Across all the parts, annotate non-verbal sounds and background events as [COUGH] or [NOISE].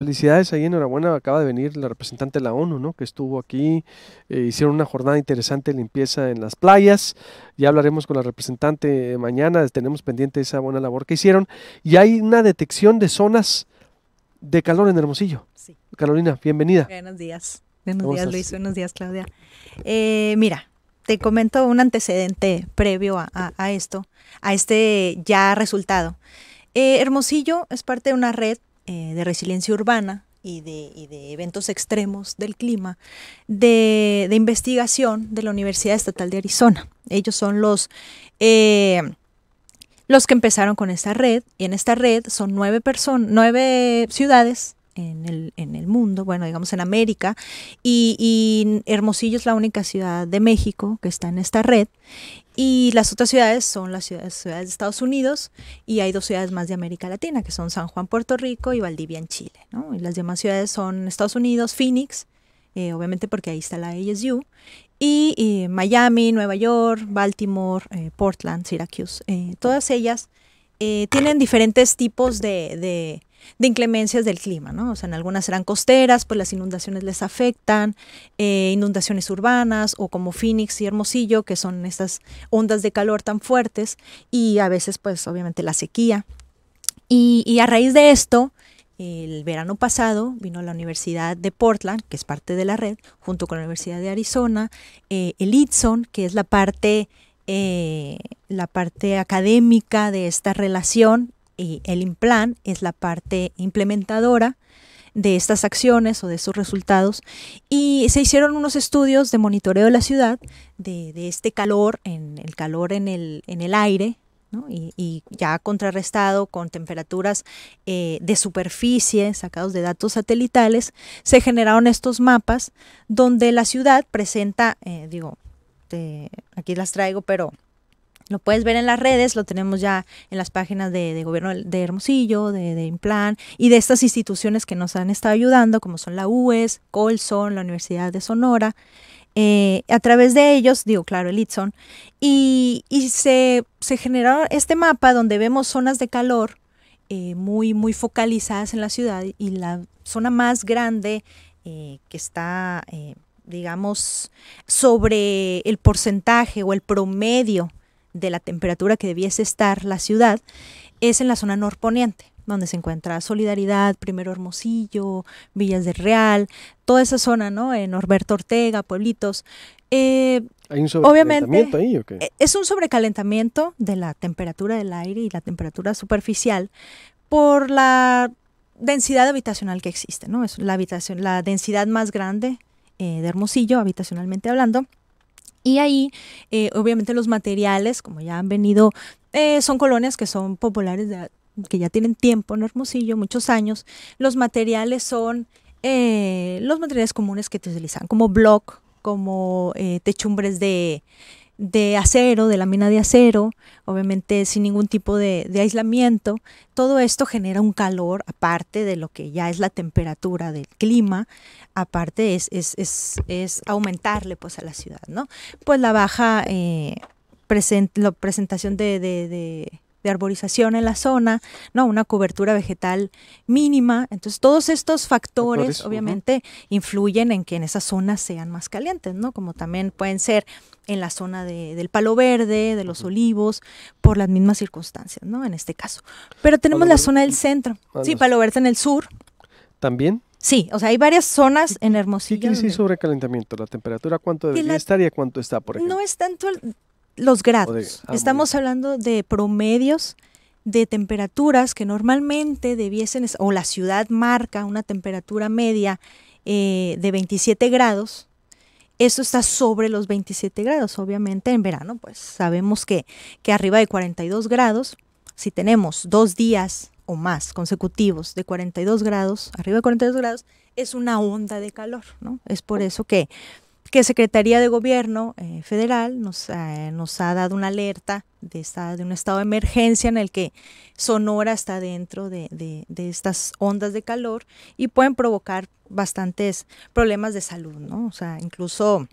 Felicidades ahí, enhorabuena, acaba de venir la representante de la ONU, ¿no? Que estuvo aquí, eh, hicieron una jornada interesante de limpieza en las playas, ya hablaremos con la representante mañana, tenemos pendiente esa buena labor que hicieron, y hay una detección de zonas de calor en Hermosillo. Sí. Carolina, bienvenida. Buenos días, buenos días Luis, buenos días Claudia. Eh, mira, te comento un antecedente previo a, esto, a este ya resultado. Eh, Hermosillo es parte de una red eh, de resiliencia urbana y de, eventos extremos del clima de, investigación de la Universidad Estatal de Arizona. Ellos son los, eh, los que empezaron con esta red y en esta red son nueve, ciudades en el, en el, mundo, bueno, digamos en América, y, y, Hermosillo es la única ciudad de México que está en esta red, y las otras ciudades son las ciudades, de Estados Unidos y hay dos ciudades más de América Latina, que son San Juan, Puerto Rico y Valdivia en Chile. Y las demás ciudades son Estados Unidos, Phoenix, eh, obviamente porque ahí está la ASU, y eh, Miami, Nueva York, Baltimore, eh, Portland, Syracuse. todas ellas eh, tienen diferentes tipos de, inclemencias del clima, ¿no? O sea, en algunas eran costeras, pues las inundaciones les afectan, eh, inundaciones urbanas o como Phoenix y Hermosillo, que son estas ondas de calor tan fuertes y a veces, pues obviamente la sequía. Y, a raíz de esto, el verano pasado vino la Universidad de Portland, que es parte de la red, junto con la Universidad de Arizona, eh, el ITSON, que es la parte eh, la parte académica de esta relación y el implant es la parte implementadora de estas acciones o de sus resultados y se hicieron unos estudios de monitoreo de la ciudad de, este calor en el calor en el, en el aire y, ya contrarrestado con temperaturas eh, de superficie sacados de datos satelitales se generaron estos mapas donde la ciudad presenta eh, digo este, aquí las traigo, pero lo puedes ver en las redes, lo tenemos ya en las páginas de, gobierno de Hermosillo, de, de, Implan y de estas instituciones que nos han estado ayudando, como son la UES, Colson, la Universidad de Sonora. Eh, a través de ellos, digo, claro, el ITSON, y, se, generó este mapa donde vemos zonas de calor eh, muy, muy focalizadas en la ciudad y la zona más grande eh, que está digamos, sobre el porcentaje o el promedio de la temperatura que debiese estar la ciudad, es en la zona norponiente, donde se encuentra Solidaridad, Primero Hermosillo, Villas del Real, toda esa zona, ¿no? En Norberto Ortega, Pueblitos. Eh, ¿Hay un sobrecalentamiento ahí eh, Es un sobrecalentamiento de la temperatura del aire y la temperatura superficial por la densidad habitacional que existe, ¿no? Es la habitación, la densidad más grande eh, de Hermosillo, habitacionalmente hablando. Y ahí, eh, obviamente, los materiales, como ya han venido, eh, son colonias que son populares, que ya tienen tiempo en Hermosillo, muchos años. Los materiales son los materiales comunes que te utilizan, como block, como techumbres de de acero, de la mina de acero, obviamente sin ningún tipo de, aislamiento. Todo esto genera un calor, aparte de lo que ya es la temperatura del clima, aparte es, es, es, es aumentarle pues a la ciudad, ¿no? Pues la baja eh, la presentación de de arborización en la zona, ¿no? Una cobertura vegetal mínima. Entonces, todos estos factores, obviamente, influyen en que en esas zonas sean más calientes, ¿no? Como también pueden ser en la zona de, del palo verde, de los olivos, por las mismas circunstancias, ¿no? En este caso. Pero tenemos la zona del centro. Ah, sí, palo verde en el sur. ¿También? Sí, o sea, hay varias zonas en Hermosillo. ¿Qué quiere decir sobre ¿La temperatura cuánto debería estar y cuánto está, por ejemplo? No es tanto, los grados. Ah, Estamos hablando de promedios de temperaturas que normalmente debiesen, o la ciudad marca una temperatura media eh, de 27 grados, eso está sobre los 27 grados. Obviamente en verano, pues sabemos que, que arriba de 42 grados, si tenemos dos días o más consecutivos de 42 grados, arriba de 42 grados, es una onda de calor, ¿no? Es por oh. eso que que Secretaría de Gobierno eh, Federal nos, ha dado una alerta de, esta, de un estado de emergencia en el que Sonora está dentro de, estas ondas de calor y pueden provocar bastantes problemas de salud, ¿no? O sea, incluso,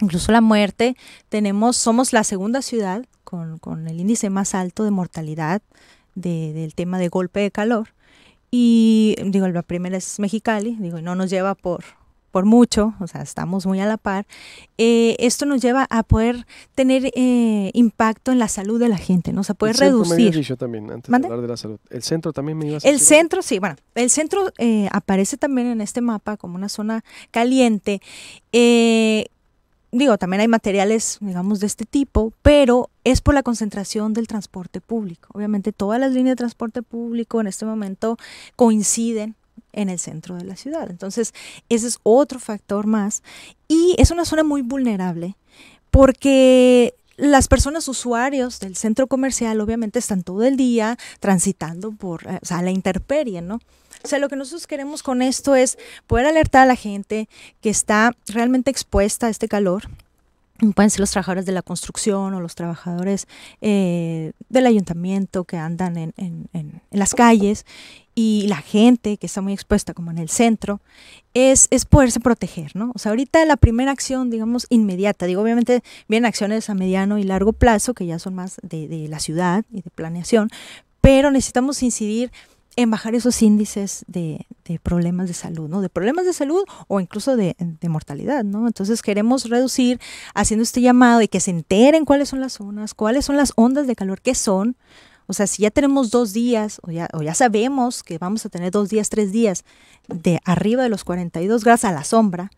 incluso la muerte, tenemos, somos la segunda ciudad con, el índice más alto de mortalidad del tema de golpe de calor. Y digo, la primera es Mexicali, digo, no nos lleva por, por mucho, o sea, estamos muy a la par, eh, esto nos lleva a poder tener eh, impacto en la salud de la gente, ¿no? O sea, poder reducir. Me también, antes de hablar de la salud. El centro también me iba a El centro, sí, bueno, el centro eh, aparece también en este mapa como una zona caliente. digo, también hay materiales, digamos, de este tipo, pero es por la concentración del transporte público. Obviamente todas las líneas de transporte público en este momento coinciden en el centro de la ciudad. Entonces, ese es otro factor más. Y es una zona muy vulnerable porque las personas usuarios del centro comercial obviamente están todo el día transitando por, eh, o sea, la interperie, ¿no? O sea, lo que nosotros queremos con esto es poder alertar a la gente que está realmente expuesta a este calor. Pueden ser los trabajadores de la construcción o los trabajadores eh, del ayuntamiento que andan en, en las calles y la gente que está muy expuesta como en el centro, es, es poderse proteger, ¿no? O sea, ahorita la primera acción, digamos, inmediata, digo, obviamente vienen acciones a mediano y largo plazo, que ya son más de, de la ciudad y de planeación, pero necesitamos incidir en bajar esos índices de, de, problemas de salud, ¿no? De problemas de salud o incluso de, de, mortalidad, ¿no? Entonces queremos reducir haciendo este llamado y que se enteren cuáles son las zonas, cuáles son las ondas de calor que son, o sea, si ya tenemos dos días o ya, o sabemos que vamos a tener dos días, tres días de arriba de los 42 grados a la sombra,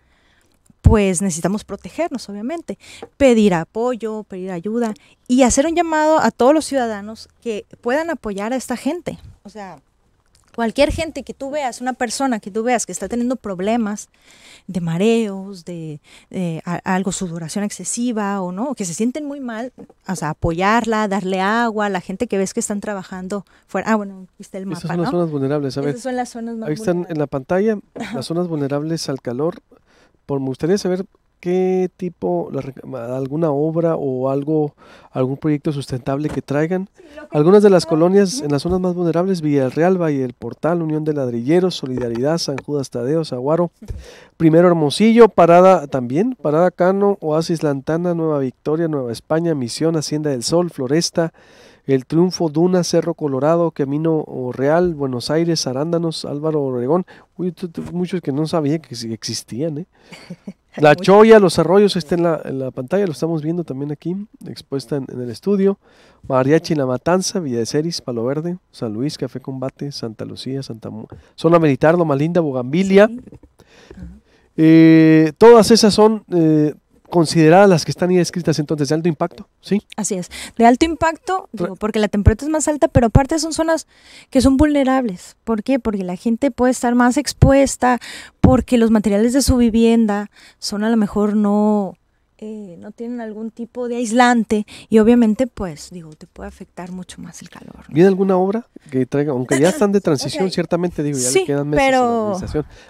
pues necesitamos protegernos, obviamente, pedir apoyo, pedir ayuda y hacer un llamado a todos los ciudadanos que puedan apoyar a esta gente. O sea, cualquier gente que tú veas, una persona que tú veas que está teniendo problemas de mareos, de, algo, sudoración excesiva o no, que se sienten muy mal, o sea, apoyarla, darle agua, la gente que ves que están trabajando fuera. Ah, bueno, viste el mapa. Esas son las zonas vulnerables, a Ahí están en la pantalla las zonas vulnerables al calor. Por, me gustaría saber qué tipo, alguna obra o algo, algún proyecto sustentable que traigan. Algunas de las colonias en las zonas más vulnerables, Villarreal, Valle del Portal, Unión de Ladrilleros, Solidaridad, San Judas Tadeo, Saguaro, Primero Hermosillo, Parada también, Parada Cano, Oasis Lantana, Nueva Victoria, Nueva España, Misión, Hacienda del Sol, Floresta, El Triunfo, Duna, Cerro Colorado, Camino Real, Buenos Aires, Arándanos, Álvaro Oregón. muchos que no sabían que existían, ¿eh? [LAUGHS] [LAUGHS] La Choya, los arroyos, está en la, pantalla, lo estamos viendo también aquí, expuesta en, el estudio. Mariachi La Matanza, Villa de Ceris, Palo Verde, San Luis, Café Combate, Santa Lucía, Santa Mu Zona Militar, Loma Linda, Bogambilia. Eh, todas esas son eh, consideradas las que están ahí escritas entonces de alto impacto, ¿sí? Así es, de alto impacto, digo, porque la temperatura es más alta, pero aparte son zonas que son vulnerables. ¿Por qué? Porque la gente puede estar más expuesta, porque los materiales de su vivienda son a lo mejor no, eh, no tienen algún tipo de aislante y obviamente pues digo te puede afectar mucho más el calor. ¿Viene alguna obra que traiga, aunque ya ah, están de transición ciertamente digo ya le quedan meses pero,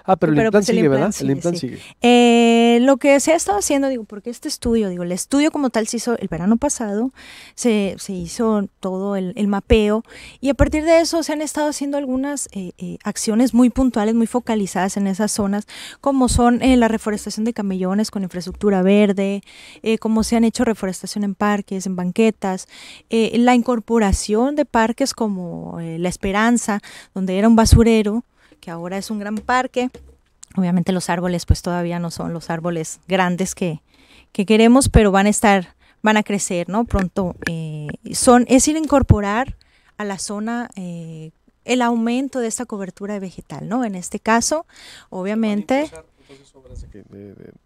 Ah, pero, el, implante pues, sigue, ¿verdad? el implante lo que se ha estado haciendo, digo, porque este estudio, digo, el estudio como tal se hizo el verano pasado, se, hizo todo el, mapeo y a partir de eso se han estado haciendo algunas eh, eh, acciones muy puntuales, muy focalizadas en esas zonas, como son eh, la reforestación de camellones con infraestructura verde, como se han hecho reforestación en parques, en banquetas, la incorporación de parques como La Esperanza, donde era un basurero, que ahora es un gran parque Obviamente los árboles pues todavía no son los árboles grandes que, que queremos, pero van a estar, van a crecer, ¿no? Pronto eh, son, es ir a incorporar a la zona eh, el aumento de esta cobertura vegetal, ¿no? En este caso, obviamente...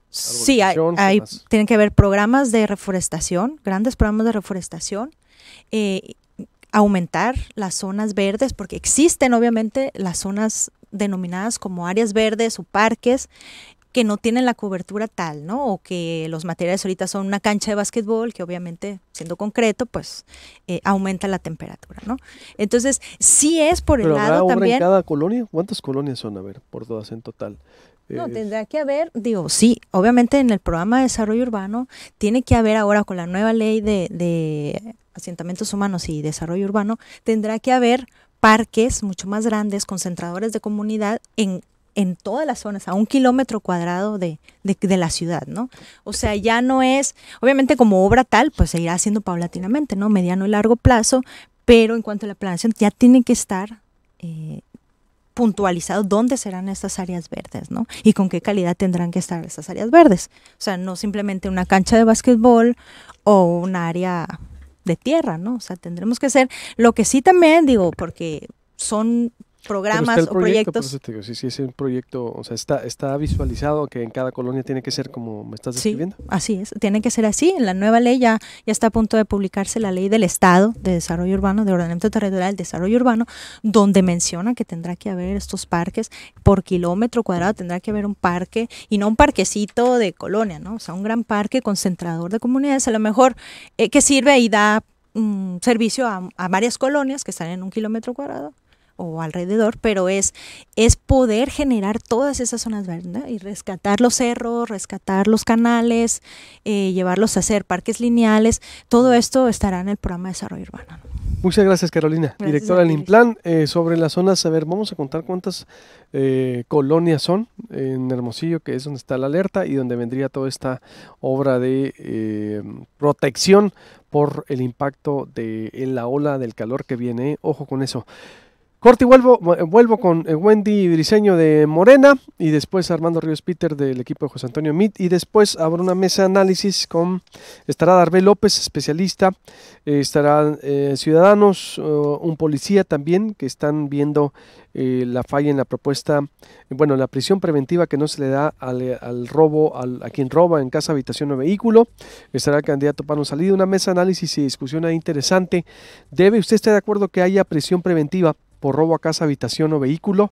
Sí, hay, hay tienen que haber programas de reforestación, grandes programas de reforestación, eh, aumentar las zonas verdes, porque existen obviamente las zonas denominadas como áreas verdes o parques que no tienen la cobertura tal, ¿no? O que los materiales ahorita son una cancha de básquetbol, que obviamente, siendo concreto, pues eh, aumenta la temperatura, ¿no? Entonces, sí es por el lado también. cada colonia? ¿Cuántas colonias son, a ver, por todas en total? No, tendrá que haber, digo, sí, obviamente en el programa de desarrollo urbano tiene que haber ahora con la nueva ley de asentamientos humanos y desarrollo urbano, tendrá que haber parques mucho más grandes, concentradores de comunidad en, en todas las zonas, a un kilómetro cuadrado de, la ciudad, ¿no? O sea, ya no es, obviamente como obra tal, pues seguirá irá haciendo paulatinamente, ¿no? Mediano y largo plazo, pero en cuanto a la planeación, ya tiene que estar eh, puntualizado dónde serán estas áreas verdes, ¿no? Y con qué calidad tendrán que estar estas áreas verdes. O sea, no simplemente una cancha de básquetbol o un área de tierra, ¿no? O sea, tendremos que hacer lo que sí también digo, porque son programas o proyectos. si sí, es un proyecto, o sea, está, está visualizado que en cada colonia tiene que ser como me estás describiendo. Sí, así es, tiene que ser así. En la nueva ley ya, está a punto de publicarse la ley del Estado de Desarrollo Urbano, de Ordenamiento Territorial, Desarrollo Urbano, donde menciona que tendrá que haber estos parques por kilómetro cuadrado, tendrá que haber un parque y no un parquecito de colonia, ¿no? O sea, un gran parque concentrador de comunidades, a lo mejor eh, que sirve y da mm, servicio a, varias colonias que están en un kilómetro cuadrado o alrededor, pero es, es poder generar todas esas zonas verdes y rescatar los cerros, rescatar los canales, eh, llevarlos a hacer parques lineales. Todo esto estará en el programa de desarrollo urbano. Muchas gracias, Carolina, directora del IMPLAN. Eh, sobre las zonas, a ver, vamos a contar cuántas eh, colonias son en Hermosillo, que es donde está la alerta y donde vendría toda esta obra de protección por el impacto de en la ola del calor que viene. Ojo con eso. Corte y vuelvo, eh, vuelvo con eh, Wendy Briseño de Morena y después Armando Ríos Peter del equipo de José Antonio Mit y después habrá una mesa de análisis con, estará Darbe López, especialista, eh, estarán ciudadanos, un policía también que están viendo la falla en la propuesta, bueno, la prisión preventiva que no se le da al, robo, al, a quien roba en casa, habitación o vehículo. Estará el candidato Pano Salida, una mesa de análisis y discusión interesante. ¿Debe usted estar de acuerdo que haya prisión preventiva? por robo a casa, habitación o vehículo